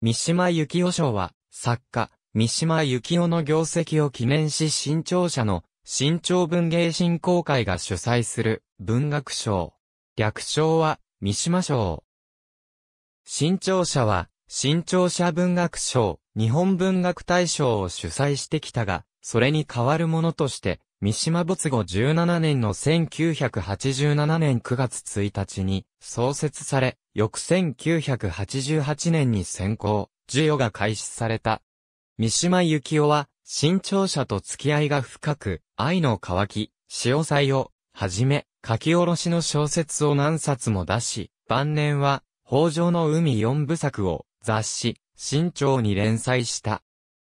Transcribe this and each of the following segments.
三島由紀夫賞は、作家、三島由紀夫の業績を記念し新潮社の新潮文芸振興会が主催する文学賞。略称は三島賞。新潮社は新潮社文学賞、日本文学大賞を主催してきたが、それに代わるものとして三島没後17年の1987年9月1日に創設され、翌1988年に先行、授与が開始された。三島幸紀夫は、新潮社と付き合いが深く、愛の乾き、潮祭を、はじめ、書き下ろしの小説を何冊も出し、晩年は、北条の海四部作を、雑誌、新潮に連載した。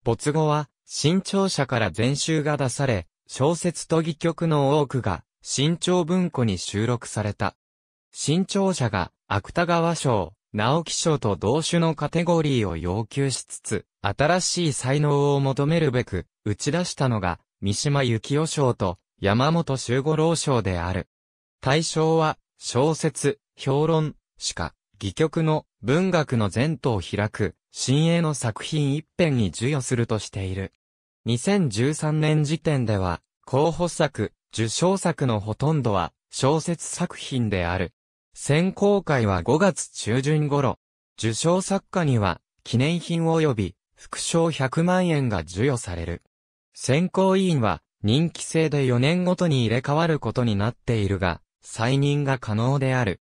没後は、新潮社から全集が出され、小説と戯曲の多くが、新潮文庫に収録された。新潮社が、芥川賞、直木賞と同種のカテゴリーを要求しつつ、新しい才能を求めるべく、打ち出したのが、三島由紀夫賞と、山本周五郎賞である。対象は、小説、評論、詩歌、戯曲の文学の前途を開く、新鋭の作品一編に授与するとしている。2013年時点では、候補作、受賞作のほとんどは小説作品である。選考会は5月中旬頃、受賞作家には記念品及び副賞100万円が授与される。選考委員は任期制で4年ごとに入れ替わることになっているが、再任が可能である。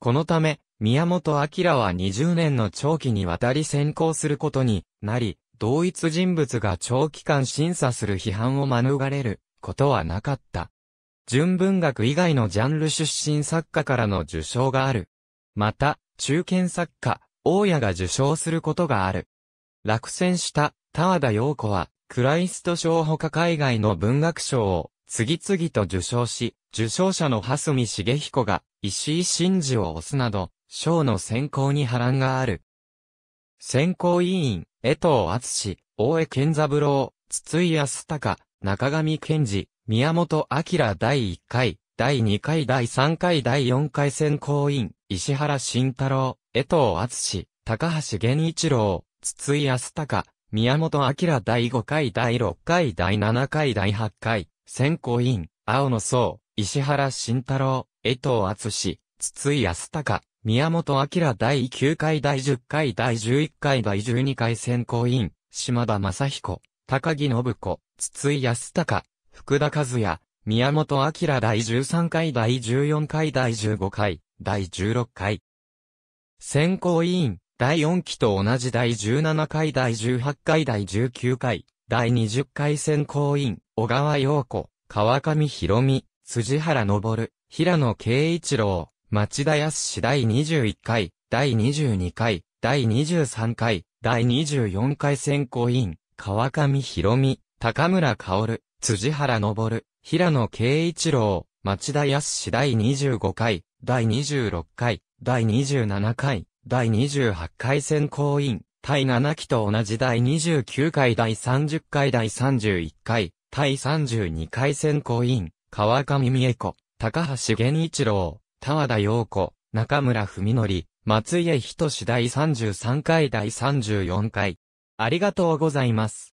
このため、宮本明は20年の長期にわたり選考することになり、同一人物が長期間審査する批判を免れることはなかった。純文学以外のジャンル出身作家からの受賞がある。また、中堅作家、大家が受賞することがある。落選した田和田陽子は、クライスト賞ほか海外の文学賞を次々と受賞し、受賞者の蓮見茂彦が石井真嗣を推すなど、賞の選考に波乱がある。選考委員、江藤厚史、大江健三郎、筒井康隆、中上健二、宮本明第1回、第2回第3回第4回選考委員、石原慎太郎、江藤厚史、高橋源一郎、筒井康隆、宮本明第5回第6回第7回第8回、選考委員、青野総、石原慎太郎、江藤厚史、筒井康隆、宮本明第9回第10回第11回第12回選考委員、島田正彦、高木信子、筒井康隆、福田和也、宮本明第13回第14回第15回、第16回。選考委員、第4期と同じ第17回第18回第19回、第20回選考委員、小川陽子、川上博美、辻原昇、平野慶一郎、町田康第21回、第22回、第23回、第24回選考委員、川上博美、高村薫、辻原昇、平野慶一郎、町田康第25回、第26回、第27回、第28回選考委員、第7期と同じ第29回第30回第31回、第32回選考委員、川上美恵子、高橋源一郎、田和田陽子、中村文則、松江仁志第33回第34回。ありがとうございます。